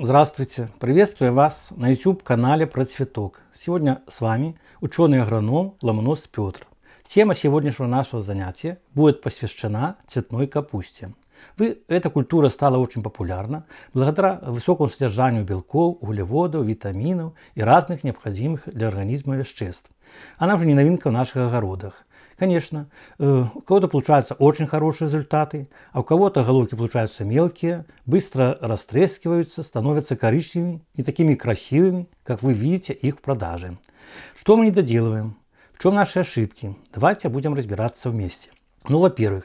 Здравствуйте! Приветствую вас на YouTube-канале «Про цветок». Сегодня с вами ученый-агроном Ломонос Петр. Тема сегодняшнего нашего занятия будет посвящена цветной капусте. Вы, эта культура стала очень популярна благодаря высокому содержанию белков, углеводов, витаминов и разных необходимых для организма веществ. Она уже не новинка в наших огородах. Конечно, э, у кого-то получаются очень хорошие результаты, а у кого-то головки получаются мелкие, быстро растрескиваются, становятся коричневыми, и такими красивыми, как вы видите их в продаже. Что мы не доделываем? В чем наши ошибки? Давайте будем разбираться вместе. Ну, во-первых,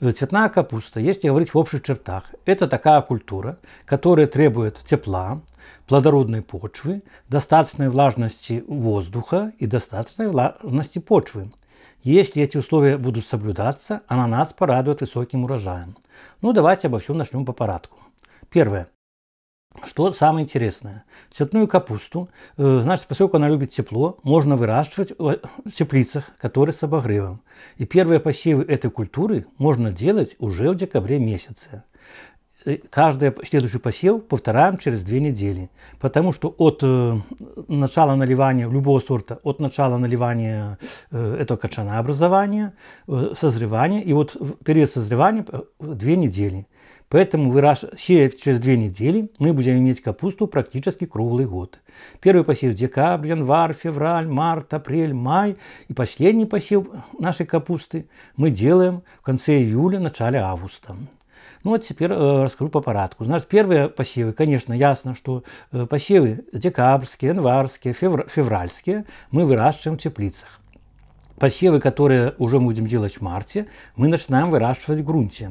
э, цветная капуста, если говорить в общих чертах, это такая культура, которая требует тепла, плодородной почвы, достаточной влажности воздуха и достаточной влажности почвы. Если эти условия будут соблюдаться, ананас порадует высоким урожаем. Ну, давайте обо всем начнем по порядку. Первое. Что самое интересное, цветную капусту, э, значит, поскольку она любит тепло, можно выращивать э, в теплицах, которые с обогревом. И первые посевы этой культуры можно делать уже в декабре месяце. Э, каждый следующий посев повторяем через две недели, потому что от э, начала наливания любого сорта, от начала наливания э, этого качана образования, э, созревания, и вот период созревания э, две недели. Поэтому выраж... сея через две недели мы будем иметь капусту практически круглый год. Первый посев декабрь, январь, февраль, март, апрель, май. И последний посев нашей капусты мы делаем в конце июля, начале августа. Ну вот теперь э, расскажу по порядку. Значит, первые посевы, конечно, ясно, что э, посевы декабрьские, январские, февральские мы выращиваем в теплицах. Посевы, которые уже мы будем делать в марте, мы начинаем выращивать в грунте.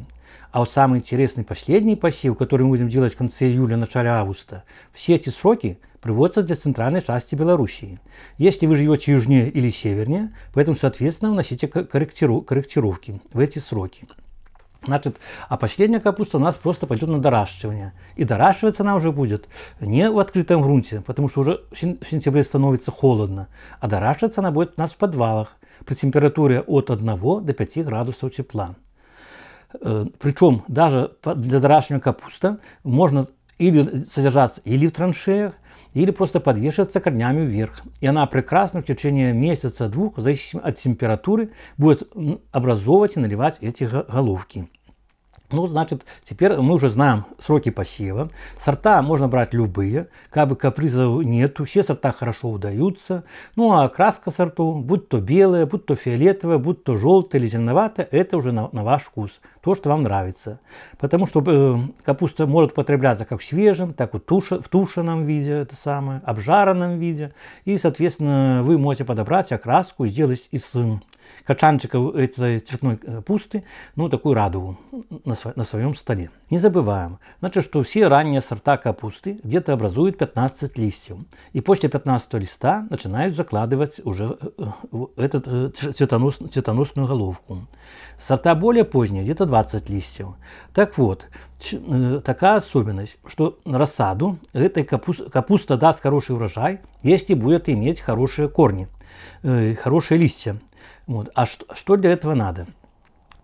А вот самый интересный последний посев, который мы будем делать в конце июля, начале августа, все эти сроки приводятся для центральной части Белоруссии. Если вы живете южнее или севернее, поэтому, соответственно, вносите корректиру корректировки в эти сроки. Значит, а последняя капуста у нас просто пойдет на доращивание. И доращиваться она уже будет не в открытом грунте, потому что уже в сентябре становится холодно, а доращиваться она будет у нас в подвалах при температуре от 1 до 5 градусов тепла. Э, Причем даже для доращивания капуста можно или содержаться или в траншеях, или просто подвешиваться корнями вверх. И она прекрасно в течение месяца-двух, в зависимости от температуры, будет образовывать и наливать эти головки. Ну, значит, теперь мы уже знаем сроки посева. Сорта можно брать любые, как бы капризов нету, все сорта хорошо удаются. Ну, а краска сортов, будь то белая, будь то фиолетовая, будь то желтая или зеленоватая, это уже на, на ваш вкус, то, что вам нравится. Потому что э, капуста может потребляться как в свежем, так и в тушеном виде, это самое, обжаренном виде. И, соответственно, вы можете подобрать окраску, и сделать из э, качанчиков этой цветной э, капусты, ну, такую радугу на на своем столе. Не забываем, значит, что все ранние сорта капусты где-то образуют 15 листьев. И после 15 листа начинают закладывать уже э, этот э, цветонос, цветоносную головку. Сорта более поздние, где-то 20 листьев. Так вот, э, такая особенность, что рассаду этой капуста, капуста даст хороший урожай, если будет иметь хорошие корни, хорошие листья. Вот. А что, что для этого надо?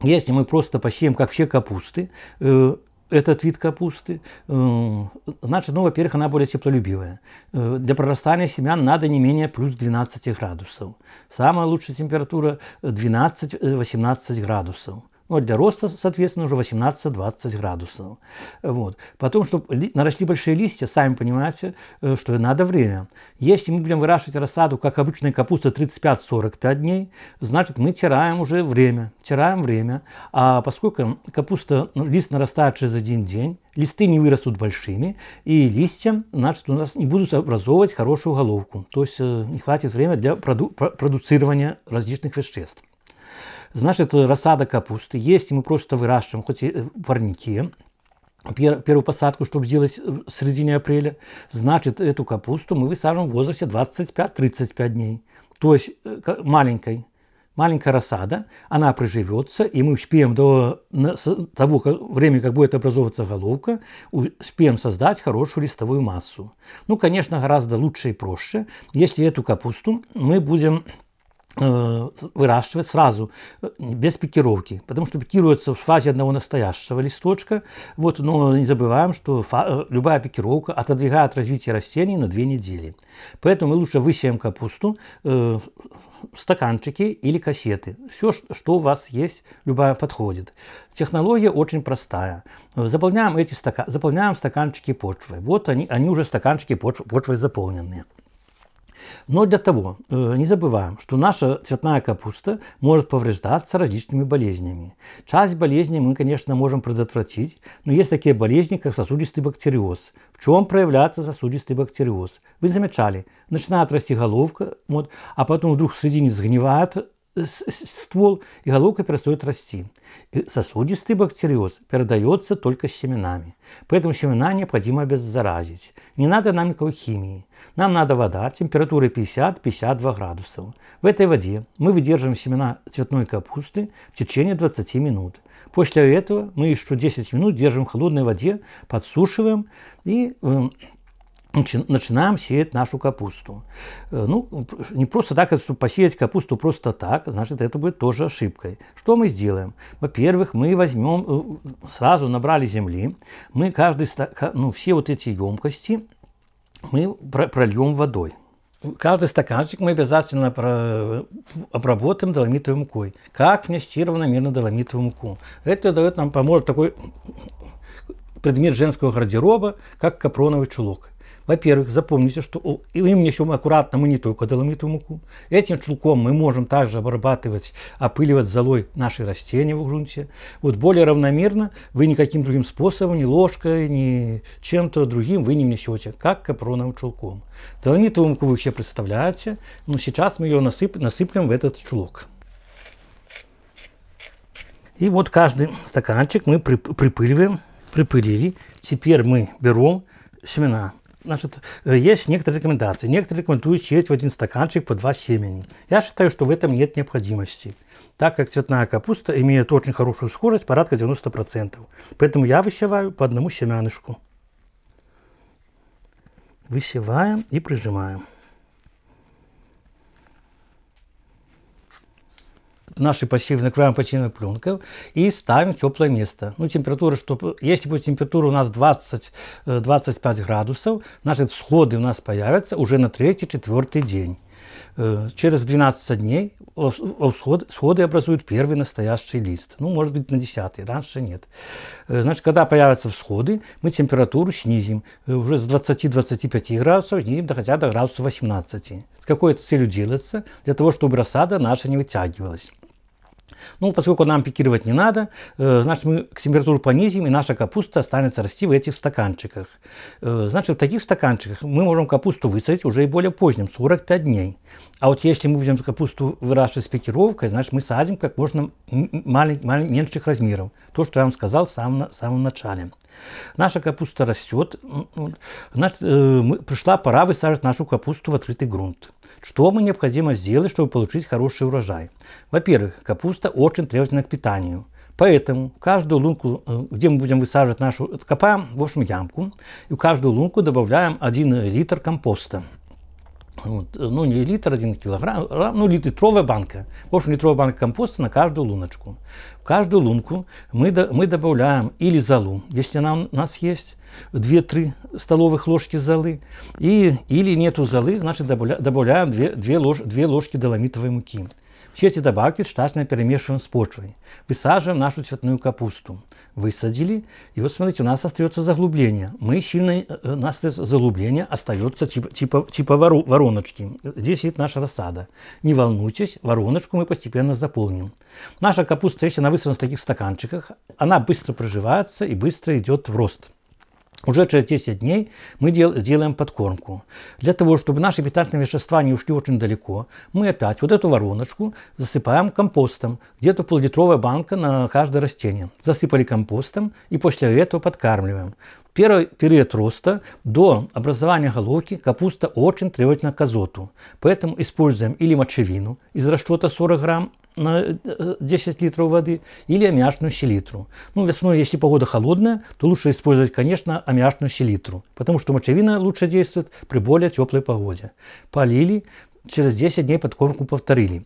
Если мы просто посеем, как все капусты, э, этот вид капусты, э, значит, ну, во-первых, она более теплолюбивая. Э, для прорастания семян надо не менее плюс 12 градусов. Самая лучшая температура 12-18 градусов. Ну, а для роста, соответственно, уже 18-20 градусов. Вот. Потом, чтобы наросли большие листья, сами понимаете, э, что надо время. Если мы будем выращивать рассаду, как обычная капуста, 35-45 дней, значит, мы теряем уже время. теряем время. А поскольку капуста, ну, лист нарастает через один день, листы не вырастут большими, и листья, значит, у нас не будут образовывать хорошую головку. То есть э, не хватит времени для проду продуцирования различных веществ. Значит, рассада капусты есть, и мы просто выращиваем, хоть и э, парники, первую посадку, чтобы сделать э, в середине апреля, значит, эту капусту мы высаживаем в возрасте 25-35 дней. То есть э, маленькой, маленькая рассада, она приживется, и мы успеем до того как, времени, как будет образовываться головка, успеем создать хорошую листовую массу. Ну, конечно, гораздо лучше и проще, если эту капусту мы будем Э, выращивать сразу, э, без пикировки, потому что пикируется в фазе одного настоящего листочка. Вот, но не забываем, что фа- э, любая пикировка отодвигает развитие растений на две недели. Поэтому мы лучше высеем капусту, э, стаканчики или кассеты. Все, что у вас есть, любая подходит. Технология очень простая. Заполняем, эти стака- заполняем стаканчики почвы. Вот они, они уже стаканчики почв- почвой заполненные. Но для того э, не забываем, что наша цветная капуста может повреждаться различными болезнями. Часть болезней мы, конечно, можем предотвратить, но есть такие болезни, как сосудистый бактериоз. В чем проявляется сосудистый бактериоз? Вы замечали, начинает расти головка, вот, а потом вдруг в середине сгнивает ствол, и головка перестает расти. И сосудистый бактериоз передается только семенами. Поэтому семена необходимо обеззаразить. Не надо нам никакой химии. Нам надо вода температуры 50-52 градуса. В этой воде мы выдерживаем семена цветной капусты в течение 20 минут. После этого мы еще 10 минут держим в холодной воде, подсушиваем и эм, начинаем сеять нашу капусту. Э, ну, не просто так, чтобы посеять капусту просто так, значит, это будет тоже ошибкой. Что мы сделаем? Во-первых, мы возьмем, э, сразу набрали земли, мы каждый, ну, все вот эти емкости мы прольем водой. Каждый стаканчик мы обязательно обработаем доломитовой мукой. Как внестирована мирно-доломитовую муку? Это дает нам, поможет такой предмет женского гардероба, как капроновый чулок. Во-первых, запомните, что им несем аккуратно мы не только доломитую муку. Этим чулком мы можем также обрабатывать, опыливать золой наши растения в грунте. Вот более равномерно вы никаким другим способом, ни ложкой, ни чем-то другим вы не внесете, как капроновым чулком. Доломитовую муку вы все представляете, но сейчас мы ее насып, насыплем в этот чулок. И вот каждый стаканчик мы припыливаем, припылили. Теперь мы берем семена Значит, э, есть некоторые рекомендации. Некоторые рекомендуют съесть в один стаканчик по два семени. Я считаю, что в этом нет необходимости, так как цветная капуста имеет очень хорошую схожесть, порядка 90%. Поэтому я высеваю по одному семянышку. Высеваем и прижимаем. наши пассивные, накрываем почти пленков и ставим теплое место. Ну, температура, чтобы, если будет температура у нас 20-25 э, градусов, наши всходы у нас появятся уже на третий-четвертый день. Э, через 12 дней всход, всходы образуют первый настоящий лист. Ну, может быть, на 10 раньше нет. Э, значит, когда появятся всходы, мы температуру снизим. Уже с 20-25 градусов снизим до хотя до градуса 18. С какой целью делается? Для того, чтобы рассада наша не вытягивалась. Ну, поскольку нам пикировать не надо, э, значит, мы к температуру понизим, и наша капуста останется расти в этих стаканчиках. Э, значит, в таких стаканчиках мы можем капусту высадить уже и более поздним, 45 дней. А вот если мы будем капусту выращивать с пикировкой, значит, мы садим как можно малень, малень, меньших размеров. То, что я вам сказал в самом, в самом начале. Наша капуста растет. Значит, э, пришла пора высаживать нашу капусту в открытый грунт. Что мы необходимо сделать, чтобы получить хороший урожай? Во-первых, капуста очень требовательна к питанию. Поэтому каждую лунку, э, где мы будем высаживать нашу, копаем, в общем, ямку, и в каждую лунку добавляем 1 литр компоста. Вот, ну, не литр, один килограмм, а, ну, литровая банка. В общем, литровая банка компоста на каждую луночку. В каждую лунку мы, до, мы добавляем или залу если она у нас есть, 2-3 столовых ложки золы, и, или нету золы, значит, добавля, добавляем 2, 2, лож, 2 ложки доломитовой муки. Все эти добавки штатно перемешиваем с почвой. Высаживаем нашу цветную капусту высадили. И вот смотрите, у нас остается заглубление. Мы сильно, э, э, у нас заглубление, остается типа, типа, типа воро, вороночки. Здесь есть наша рассада. Не волнуйтесь, вороночку мы постепенно заполним. Наша капуста, если она высажена в таких стаканчиках, она быстро проживается и быстро идет в рост. Уже через 10 дней мы дел, делаем подкормку. Для того, чтобы наши питательные вещества не ушли очень далеко, мы опять вот эту вороночку засыпаем компостом. Где-то поллитровая банка на каждое растение. Засыпали компостом и после этого подкармливаем. В первый период роста до образования головки капуста очень требовательна к азоту. Поэтому используем или мочевину из расчета 40 грамм, 10 э, литров воды или аммиачную селитру. Ну, весной, если погода холодная, то лучше использовать, конечно, аммиачную селитру, потому что мочевина лучше действует при более теплой погоде. Полили, через 10 дней подкормку повторили.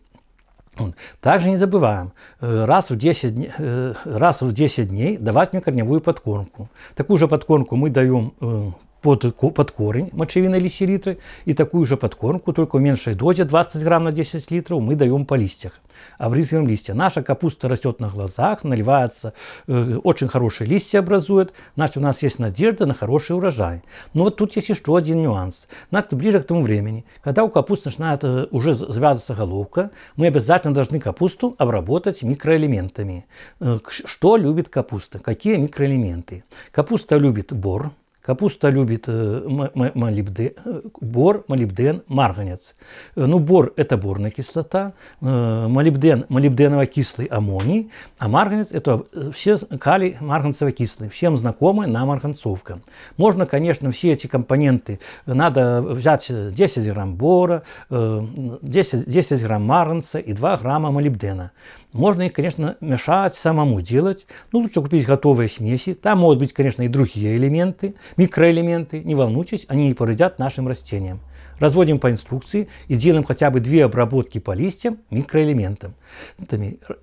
Также не забываем, э, раз в 10, э, раз в 10 дней давать мне корневую подкормку. Такую же подкормку мы даем под, под корень мочевины или селитры и такую же подкормку, только в меньшей дозе 20 грамм на 10 литров мы даем по листьях, обрызгиваем листья. Наша капуста растет на глазах, наливается, э, очень хорошие листья образует, значит у нас есть надежда на хороший урожай. Но вот тут есть еще один нюанс. Значит, ближе к тому времени, когда у капусты начинает э, уже завязываться головка, мы обязательно должны капусту обработать микроэлементами. Э, что любит капуста? Какие микроэлементы? Капуста любит бор, Капуста любит э, э, бор, молибден, марганец. Э, ну, бор – это борная кислота, молибден – молибденово-кислый аммоний, а марганец – это все калий марганцево-кислый, всем знакомая нам марганцовка. Можно, конечно, все эти компоненты, надо взять 10 грамм бора, 10, 10 грамм марганца и 2 грамма молибдена. Можно их, конечно, мешать, самому делать. Ну, лучше купить готовые смеси. Там могут быть, конечно, и другие элементы, Микроэлементы, не волнуйтесь, они не повредят нашим растениям. Разводим по инструкции и делаем хотя бы две обработки по листьям микроэлементам.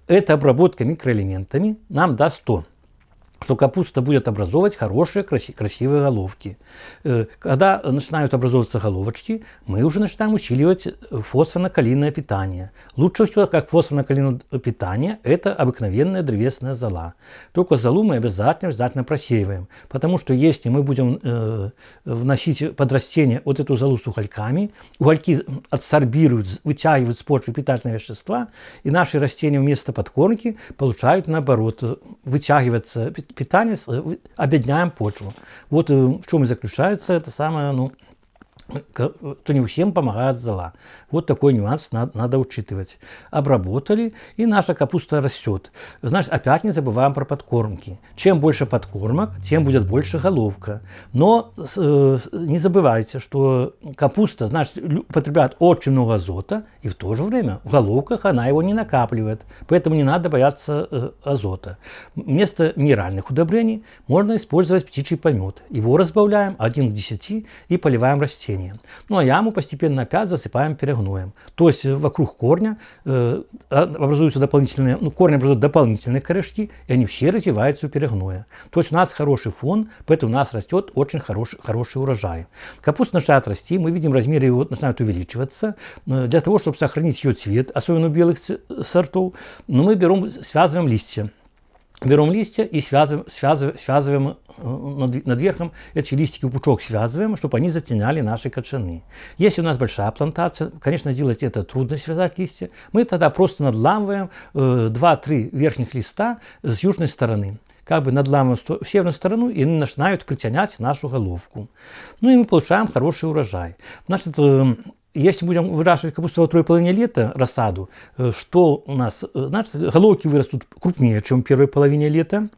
Эта обработка микроэлементами нам даст 100 что капуста будет образовывать хорошие, красивые головки. Э, когда начинают образовываться головочки, мы уже начинаем усиливать э, фосфорно-калийное питание. Лучше всего, как фосфорно-калийное питание, это обыкновенная древесная зола. Только золу мы обязательно, обязательно просеиваем, потому что если мы будем э, вносить под растение вот эту золу с угольками, угольки адсорбируют, вытягивают с почвы питательные вещества, и наши растения вместо подкормки получают, наоборот, э, вытягиваться питание, э, обедняем почву. Вот э, в чем и заключается это самое, ну, то не всем помогает зла. Вот такой нюанс надо, надо учитывать. Обработали, и наша капуста растет. Значит, опять не забываем про подкормки. Чем больше подкормок, тем будет больше головка. Но э, не забывайте, что капуста, значит, потребляет очень много азота, и в то же время в головках она его не накапливает. Поэтому не надо бояться э, азота. Вместо минеральных удобрений можно использовать птичий помет. Его разбавляем 1 к 10 и поливаем растения растения. Ну а яму постепенно опять засыпаем перегноем. То есть э, вокруг корня э, а, образуются дополнительные, ну, корни образуют дополнительные корешки, и они все развиваются у перегноя. То есть у нас хороший фон, поэтому у нас растет очень хороший, хороший урожай. Капуста начинает расти, мы видим размеры его начинают увеличиваться. Э, для того, чтобы сохранить ее цвет, особенно белых сортов, но ну, мы берем, связываем листья берем листья и связываем, связываем, э, связываем над, над верхом эти листики в пучок, связываем, чтобы они затеняли наши качаны. Если у нас большая плантация, конечно, сделать это трудно, связать листья, мы тогда просто надламываем э, 2-3 верхних листа э, с южной стороны как бы надламываем в северную сторону и начинают притянять нашу головку. Ну и мы получаем хороший урожай. Значит, э, если будем выращивать капусту во второй половине лета, рассаду, э, что у нас, э, значит, головки вырастут крупнее, чем в первой половине лета,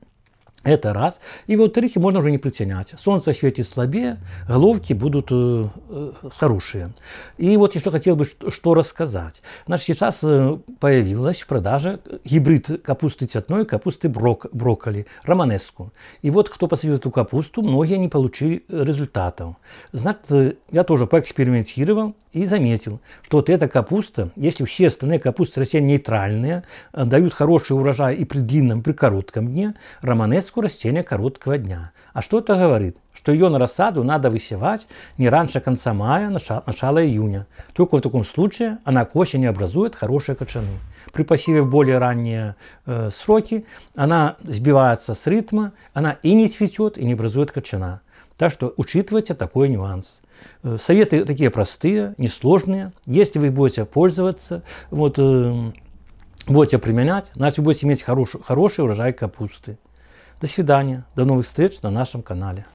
это раз. И во-вторых, можно уже не притянять. Солнце светит слабее, головки будут э, э, хорошие. И вот еще хотел бы что, что рассказать. Значит, сейчас э, появилась в продаже гибрид капусты цветной, капусты брок, брокколи, романеску. И вот кто посадил эту капусту, многие не получили результатов. Значит, э, я тоже поэкспериментировал и заметил, что вот эта капуста, если все остальные капусты растения нейтральные, дают хороший урожай и при длинном, при коротком дне, романеску посадку растения короткого дня. А что это говорит? Что ее на рассаду надо высевать не раньше конца мая, начала июня. Только в таком случае она к осени образует хорошие кочаны. При посеве в более ранние э, сроки она сбивается с ритма, она и не цветет, и не образует кочана. Так что учитывайте такой нюанс. Э, советы такие простые, несложные. Если вы будете пользоваться, вот, э, будете применять, значит, вы будете иметь хороший, хороший урожай капусты. До свидания, до новых встреч на нашем канале.